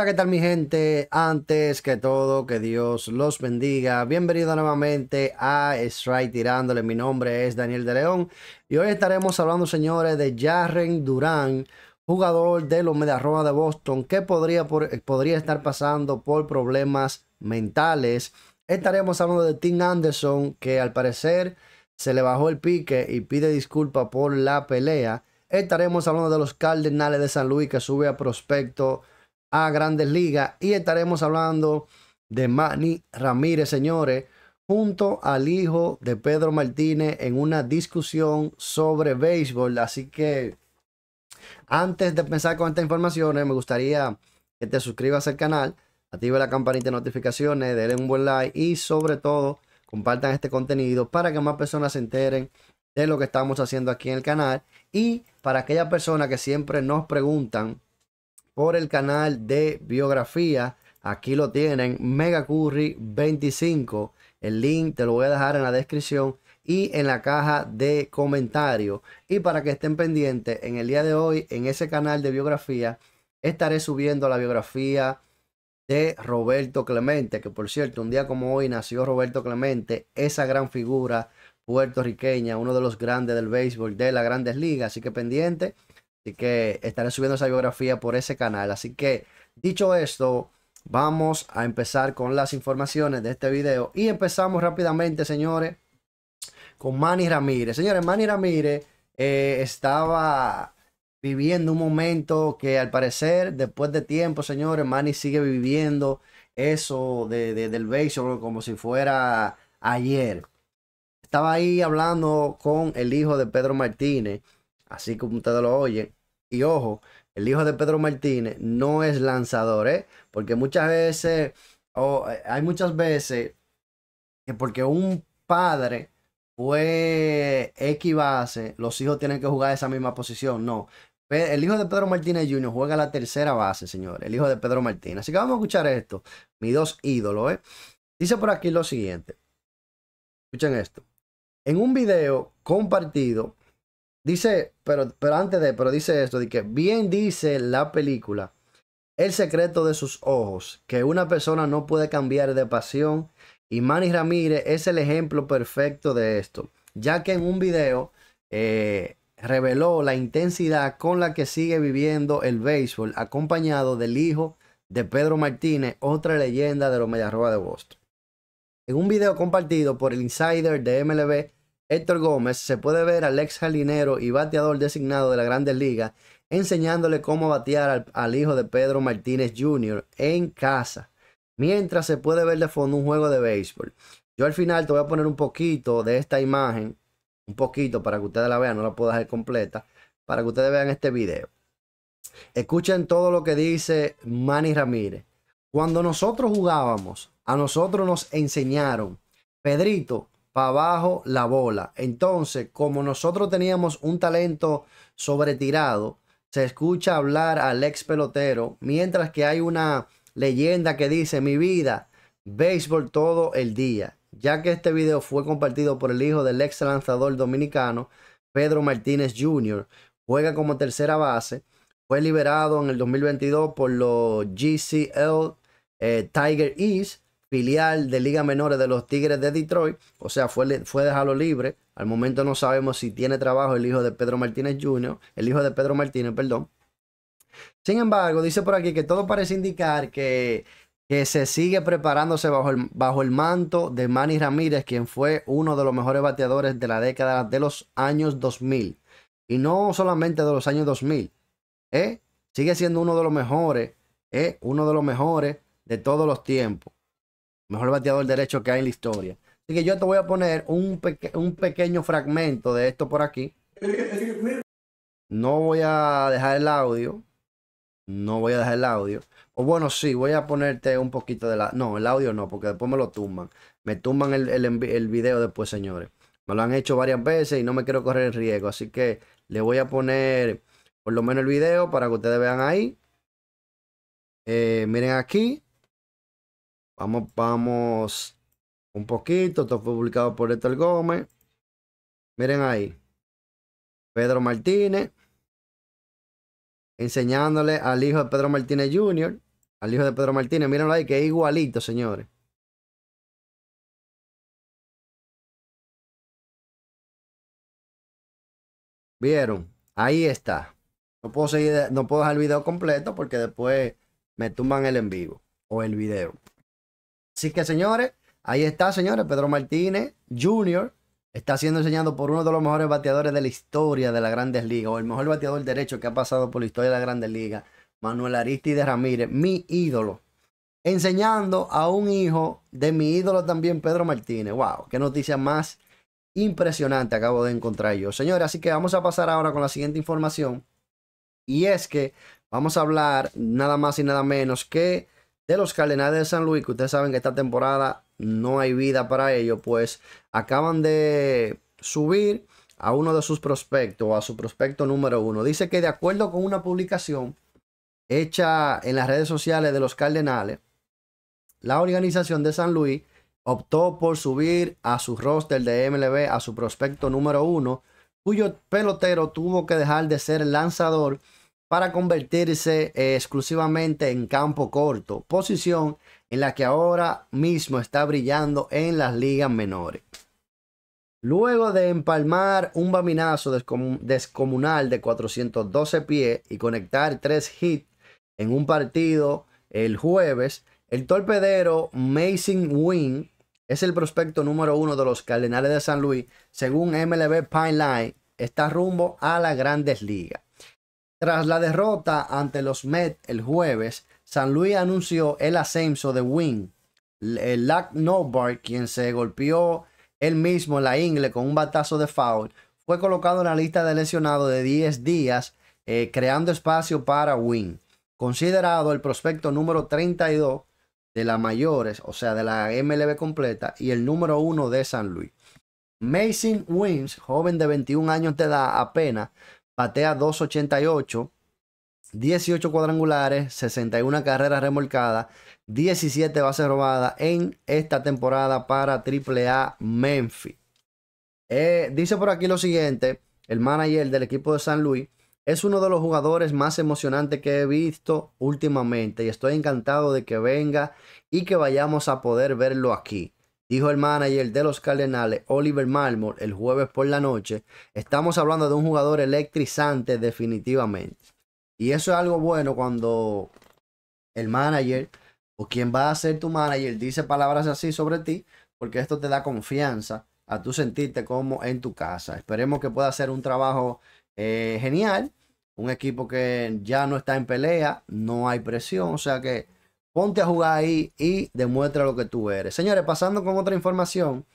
Hola, ¿qué tal mi gente? Antes que todo, que Dios los bendiga. Bienvenido nuevamente a Strike Tirándole. Mi nombre es Daniel de León y hoy estaremos hablando, señores, de Jarren Durán, jugador de los Rojas de Boston, que podría, eh, podría estar pasando por problemas mentales. Estaremos hablando de Tim Anderson, que al parecer se le bajó el pique y pide disculpa por la pelea. Estaremos hablando de los Cardenales de San Luis, que sube a prospecto a Grandes Ligas y estaremos hablando de Manny Ramírez, señores, junto al hijo de Pedro Martínez en una discusión sobre béisbol. Así que antes de empezar con estas informaciones, me gustaría que te suscribas al canal, activa la campanita de notificaciones, denle un buen like y sobre todo compartan este contenido para que más personas se enteren de lo que estamos haciendo aquí en el canal y para aquellas personas que siempre nos preguntan por el canal de biografía. Aquí lo tienen, Mega Curry 25. El link te lo voy a dejar en la descripción y en la caja de comentarios. Y para que estén pendientes, en el día de hoy, en ese canal de biografía, estaré subiendo la biografía de Roberto Clemente, que por cierto, un día como hoy nació Roberto Clemente, esa gran figura puertorriqueña, uno de los grandes del béisbol de las grandes ligas. Así que pendiente, Así que estaré subiendo esa biografía por ese canal. Así que dicho esto, vamos a empezar con las informaciones de este video. Y empezamos rápidamente, señores, con Manny Ramírez. Señores, Manny Ramírez eh, estaba viviendo un momento que al parecer, después de tiempo, señores, Manny sigue viviendo eso del béisbol como si fuera ayer. Estaba ahí hablando con el hijo de Pedro Martínez, así como ustedes lo oyen. Y ojo, el hijo de Pedro Martínez no es lanzador, ¿eh? Porque muchas veces, o eh, hay muchas veces que porque un padre fue X base, los hijos tienen que jugar esa misma posición. No. El hijo de Pedro Martínez Jr. juega la tercera base, señor. El hijo de Pedro Martínez. Así que vamos a escuchar esto. Mis dos ídolos, ¿eh? Dice por aquí lo siguiente. Escuchen esto. En un video compartido Dice, pero, pero antes de, pero dice esto, de que bien dice la película, el secreto de sus ojos, que una persona no puede cambiar de pasión, y Manny Ramírez es el ejemplo perfecto de esto, ya que en un video eh, reveló la intensidad con la que sigue viviendo el béisbol, acompañado del hijo de Pedro Martínez, otra leyenda de los Mediarroba de Boston. En un video compartido por el insider de MLB, Héctor Gómez, se puede ver al ex jardinero y bateador designado de la Grandes liga enseñándole cómo batear al, al, hijo de Pedro Martínez Jr. en casa, mientras se puede ver de fondo un juego de béisbol. Yo al final te voy a poner un poquito de esta imagen, un poquito para que ustedes la vean, no la puedo dejar completa, para que ustedes vean este video. Escuchen todo lo que dice Manny Ramírez. Cuando nosotros jugábamos, a nosotros nos enseñaron, Pedrito, abajo la bola. Entonces, como nosotros teníamos un talento sobretirado, se escucha hablar al ex pelotero, mientras que hay una leyenda que dice, mi vida, béisbol todo el día, ya que este video fue compartido por el hijo del ex lanzador dominicano, Pedro Martínez Jr., juega como tercera base, fue liberado en el 2022 por los GCL eh, Tiger East filial de Liga Menores de los Tigres de Detroit, o sea, fue, fue dejado libre. Al momento no sabemos si tiene trabajo el hijo de Pedro Martínez Jr., el hijo de Pedro Martínez, perdón. Sin embargo, dice por aquí que todo parece indicar que, se sigue preparándose bajo el, bajo el manto de Manny Ramírez, quien fue uno de los mejores bateadores de la década de los años 2000. Y no solamente de los años 2000, ¿eh? sigue siendo uno de los mejores, ¿eh? uno de los mejores de todos los tiempos. Mejor bateador derecho que hay en la historia. Así que yo te voy a poner un, un pequeño fragmento de esto por aquí. No voy a dejar el audio. No voy a dejar el audio. O bueno, sí, voy a ponerte un poquito de la... No, el audio no, porque después me lo tumban. Me tumban el, el, video después, señores. Me lo han hecho varias veces y no me quiero correr el riesgo. Así que le voy a poner por lo menos el video para que ustedes vean ahí. Eh, miren aquí. Vamos, vamos un poquito. todo fue publicado por Héctor Gómez. Miren ahí. Pedro Martínez. Enseñándole al hijo de Pedro Martínez Jr. Al hijo de Pedro Martínez. Mírenlo ahí, que es igualito, señores. ¿Vieron? Ahí está. No puedo seguir, no puedo dejar el video completo porque después me tumban el en vivo o el video. Así que, señores, ahí está, señores, Pedro Martínez Jr. Está siendo enseñado por uno de los mejores bateadores de la historia de la Grandes Ligas, o el mejor bateador derecho que ha pasado por la historia de la Grandes Ligas, Manuel Aristide Ramírez, mi ídolo. Enseñando a un hijo de mi ídolo también, Pedro Martínez. ¡Wow! ¡Qué noticia más impresionante acabo de encontrar yo! Señores, así que vamos a pasar ahora con la siguiente información. Y es que vamos a hablar nada más y nada menos que de los Cardenales de San Luis, que ustedes saben que esta temporada no hay vida para ellos, pues acaban de subir a uno de sus prospectos, a su prospecto número uno. Dice que de acuerdo con una publicación hecha en las redes sociales de los Cardenales, la organización de San Luis optó por subir a su roster de MLB a su prospecto número uno, cuyo pelotero tuvo que dejar de ser lanzador para convertirse eh, exclusivamente en campo corto, posición en la que ahora mismo está brillando en las ligas menores. Luego de empalmar un baminazo descomunal de 412 pies y conectar tres hits en un partido el jueves, el torpedero Mason Wing es el prospecto número uno de los Cardenales de San Luis, según MLB Pine Line, está rumbo a las grandes ligas. Tras la derrota ante los Mets el jueves, San Luis anunció el ascenso de Wynn. Lack Nobar, quien se golpeó él mismo en la ingle con un batazo de foul, fue colocado en la lista de lesionados de 10 días, eh, creando espacio para Wynn. Considerado el prospecto número 32 de las mayores, o sea, de la MLB completa, y el número 1 de San Luis. Mason Wynn, joven de 21 años de edad apenas, Patea 288, 18 cuadrangulares, 61 carreras remolcadas, 17 bases robadas en esta temporada para AAA Memphis. Eh, dice por aquí lo siguiente, el manager del equipo de San Luis. Es uno de los jugadores más emocionantes que he visto últimamente y estoy encantado de que venga y que vayamos a poder verlo aquí dijo el manager de los Cardenales, Oliver Marmore, el jueves por la noche, estamos hablando de un jugador electrizante definitivamente. Y eso es algo bueno cuando el manager o quien va a ser tu manager dice palabras así sobre ti, porque esto te da confianza a tu sentirte como en tu casa. Esperemos que pueda hacer un trabajo eh, genial. Un equipo que ya no está en pelea, no hay presión, o sea que Ponte a jugar ahí y demuestra lo que tú eres. Señores, pasando con otra información,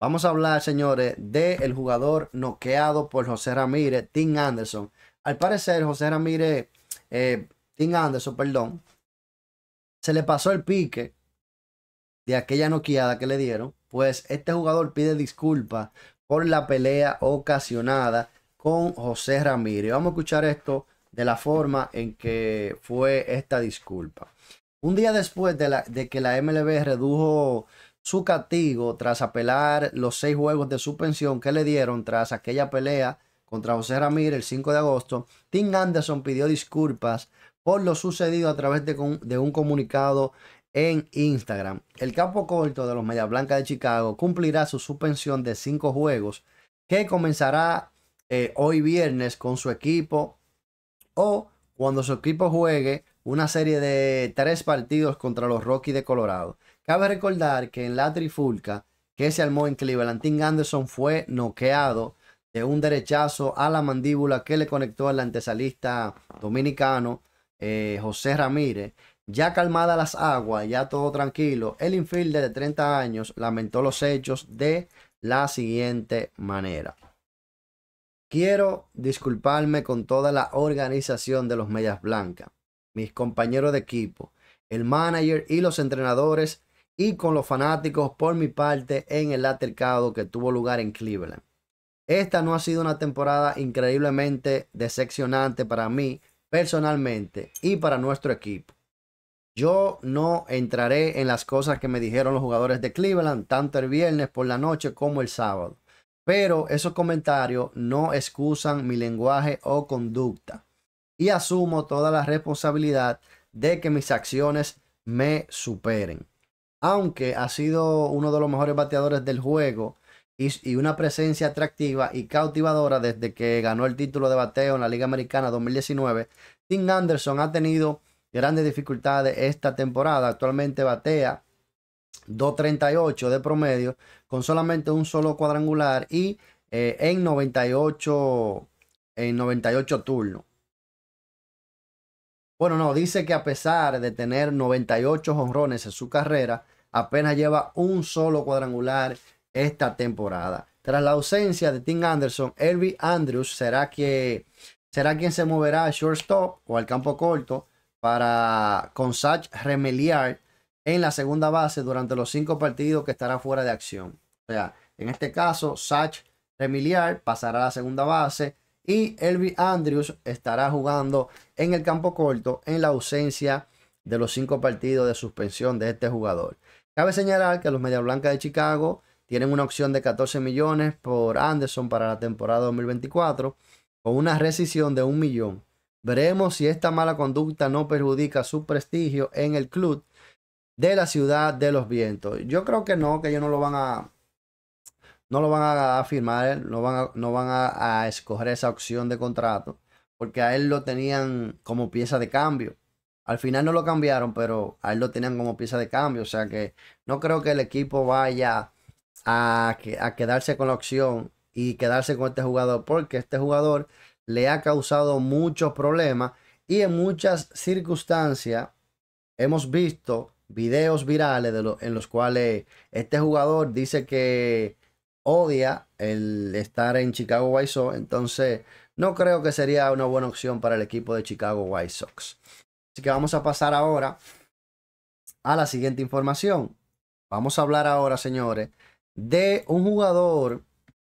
vamos a hablar, señores, del el jugador noqueado por José Ramírez, Tim Anderson. Al parecer, José Ramírez, eh, Tim Anderson, perdón, se le pasó el pique de aquella noqueada que le dieron. Pues este jugador pide disculpas por la pelea ocasionada con José Ramírez. Vamos a escuchar esto de la forma en que fue esta disculpa. Un día después de, que la MLB redujo su castigo tras apelar los seis juegos de suspensión que le dieron tras aquella pelea contra José Ramírez el 5 de agosto, Tim Anderson pidió disculpas por lo sucedido a través de, un comunicado en Instagram. El campo corto de los Media Blancas de Chicago cumplirá su suspensión de cinco juegos que comenzará eh, hoy viernes con su equipo o cuando su equipo juegue una serie de tres partidos contra los Rockies de Colorado. Cabe recordar que en la trifulca que se armó en Cleveland, Tim Anderson fue noqueado de un derechazo a la mandíbula que le conectó al antesalista dominicano eh, José Ramírez. Ya calmadas las aguas, ya todo tranquilo, el infilde de 30 años lamentó los hechos de la siguiente manera. Quiero disculparme con toda la organización de los Medias Blancas mis compañeros de equipo, el manager y los entrenadores y con los fanáticos por mi parte en el altercado que tuvo lugar en Cleveland. Esta no ha sido una temporada increíblemente decepcionante para mí personalmente y para nuestro equipo. Yo no entraré en las cosas que me dijeron los jugadores de Cleveland tanto el viernes por la noche como el sábado, pero esos comentarios no excusan mi lenguaje o conducta y asumo toda la responsabilidad de que mis acciones me superen. Aunque ha sido uno de los mejores bateadores del juego y, una presencia atractiva y cautivadora desde que ganó el título de bateo en la Liga Americana 2019, Tim Anderson ha tenido grandes dificultades esta temporada. Actualmente batea 2.38 de promedio con solamente un solo cuadrangular y eh, en 98 en 98 turnos. Bueno, no, dice que a pesar de tener 98 honrones en su carrera, apenas lleva un solo cuadrangular esta temporada. Tras la ausencia de Tim Anderson, Elby Andrews será, que, será quien se moverá a shortstop o al campo corto para con Sach Remeliar en la segunda base durante los cinco partidos que estará fuera de acción. O sea, en este caso, Sach Remiliar pasará a la segunda base y Elvis Andrews estará jugando en el campo corto en la ausencia de los cinco partidos de suspensión de este jugador. Cabe señalar que los Media Blancas de Chicago tienen una opción de 14 millones por Anderson para la temporada 2024 con una rescisión de un millón. Veremos si esta mala conducta no perjudica su prestigio en el club de la ciudad de los vientos. Yo creo que no, que ellos no lo van a, no lo van a firmar, no van a, no van a, escoger esa opción de contrato, porque a él lo tenían como pieza de cambio. Al final no lo cambiaron, pero a él lo tenían como pieza de cambio. O sea que no creo que el equipo vaya a, a, quedarse con la opción y quedarse con este jugador, porque este jugador le ha causado muchos problemas y en muchas circunstancias hemos visto videos virales en los cuales este jugador dice que odia el estar en Chicago White Sox, entonces no creo que sería una buena opción para el equipo de Chicago White Sox. Así que vamos a pasar ahora a la siguiente información. Vamos a hablar ahora, señores, de un jugador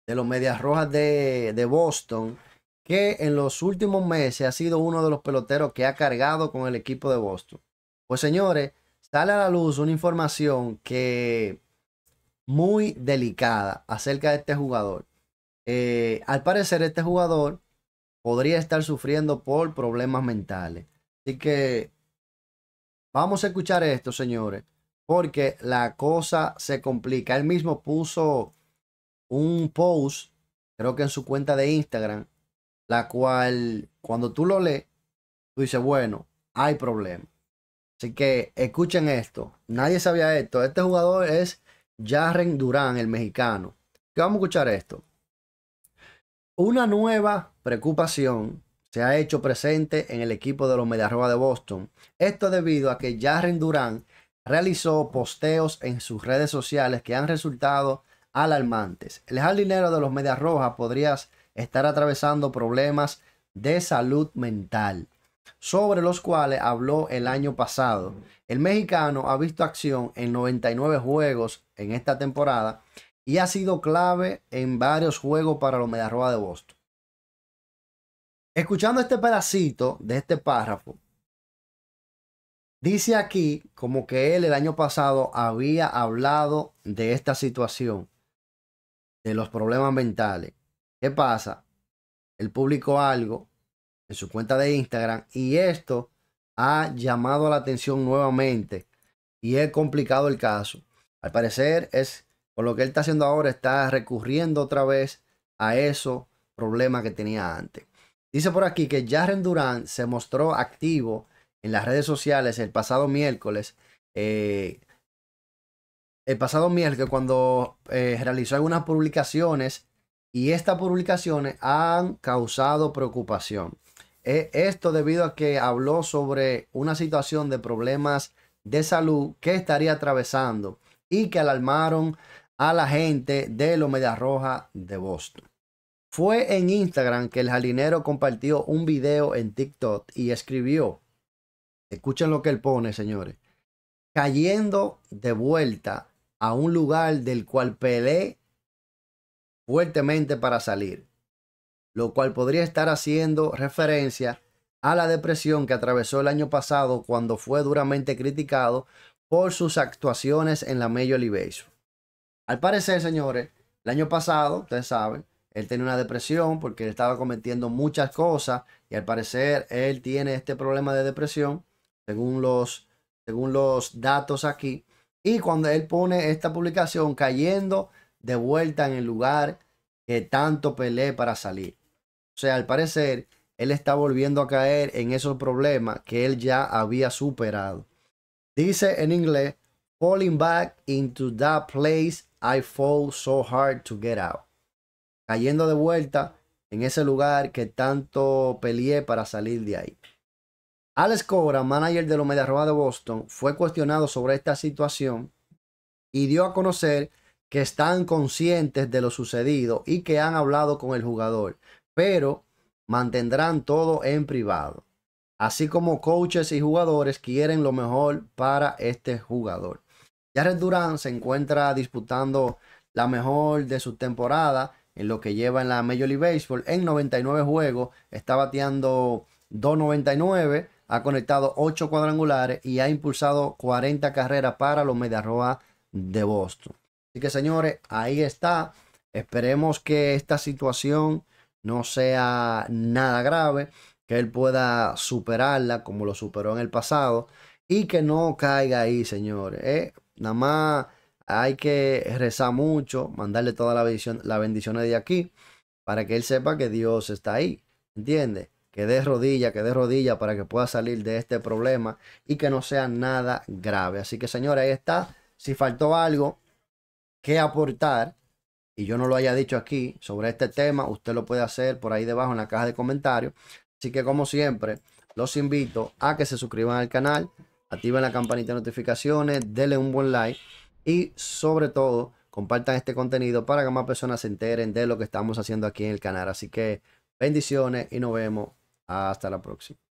de los Medias Rojas de, de Boston que en los últimos meses ha sido uno de los peloteros que ha cargado con el equipo de Boston. Pues señores, sale a la luz una información que muy delicada acerca de este jugador. Eh, al parecer, este jugador podría estar sufriendo por problemas mentales. Así que vamos a escuchar esto, señores, porque la cosa se complica. Él mismo puso un post, creo que en su cuenta de Instagram, la cual cuando tú lo lees, tú dices, bueno, hay problema. Así que escuchen esto. Nadie sabía esto. Este jugador es Jarren Durán, el mexicano. vamos a escuchar esto. Una nueva preocupación se ha hecho presente en el equipo de los Rojas de Boston. Esto debido a que Jarren Durán realizó posteos en sus redes sociales que han resultado alarmantes. El jardinero de los Medias Rojas podría estar atravesando problemas de salud mental sobre los cuales habló el año pasado. El mexicano ha visto acción en 99 juegos en esta temporada y ha sido clave en varios juegos para los Roa de Boston. Escuchando este pedacito de este párrafo, dice aquí como que él el año pasado había hablado de esta situación, de los problemas mentales. ¿Qué pasa? El público algo en su cuenta de Instagram y esto ha llamado la atención nuevamente y es complicado el caso. Al parecer es con lo que él está haciendo ahora, está recurriendo otra vez a esos problemas que tenía antes. Dice por aquí que Jaren Durán se mostró activo en las redes sociales el pasado miércoles. Eh, el pasado miércoles cuando eh, realizó algunas publicaciones y estas publicaciones han causado preocupación. Eh, esto debido a que habló sobre una situación de problemas de salud que estaría atravesando y que alarmaron a la gente de los Medias Rojas de Boston. Fue en Instagram que el jalinero compartió un video en TikTok y escribió, escuchen lo que él pone, señores, cayendo de vuelta a un lugar del cual peleé fuertemente para salir lo cual podría estar haciendo referencia a la depresión que atravesó el año pasado cuando fue duramente criticado por sus actuaciones en la Major League Al parecer, señores, el año pasado, ustedes saben, él tenía una depresión porque estaba cometiendo muchas cosas y al parecer él tiene este problema de depresión, según los, según los datos aquí. Y cuando él pone esta publicación cayendo de vuelta en el lugar que tanto peleé para salir. O sea, al parecer, él está volviendo a caer en esos problemas que él ya había superado. Dice en inglés, falling back into that place I fall so hard to get out. Cayendo de vuelta en ese lugar que tanto peleé para salir de ahí. Alex Cora, manager de los Media de Boston, fue cuestionado sobre esta situación y dio a conocer que están conscientes de lo sucedido y que han hablado con el jugador, pero mantendrán todo en privado. Así como coaches y jugadores quieren lo mejor para este jugador. Jared Durán se encuentra disputando la mejor de su temporada en lo que lleva en la Major League Baseball en 99 juegos. Está bateando 2.99, ha conectado 8 cuadrangulares y ha impulsado 40 carreras para los Mediarroa de Boston. Así que señores, ahí está. Esperemos que esta situación no sea nada grave, que él pueda superarla como lo superó en el pasado y que no caiga ahí, señores. Eh, nada más hay que rezar mucho, mandarle toda la bendiciones bendición de aquí para que él sepa que Dios está ahí, ¿entiendes? Que dé rodilla, que dé rodilla para que pueda salir de este problema y que no sea nada grave. Así que señores, ahí está. Si faltó algo que aportar, y yo no lo haya dicho aquí sobre este tema, usted lo puede hacer por ahí debajo en la caja de comentarios. Así que como siempre, los invito a que se suscriban al canal, activen la campanita de notificaciones, denle un buen like y sobre todo compartan este contenido para que más personas se enteren de lo que estamos haciendo aquí en el canal. Así que bendiciones y nos vemos. Hasta la próxima.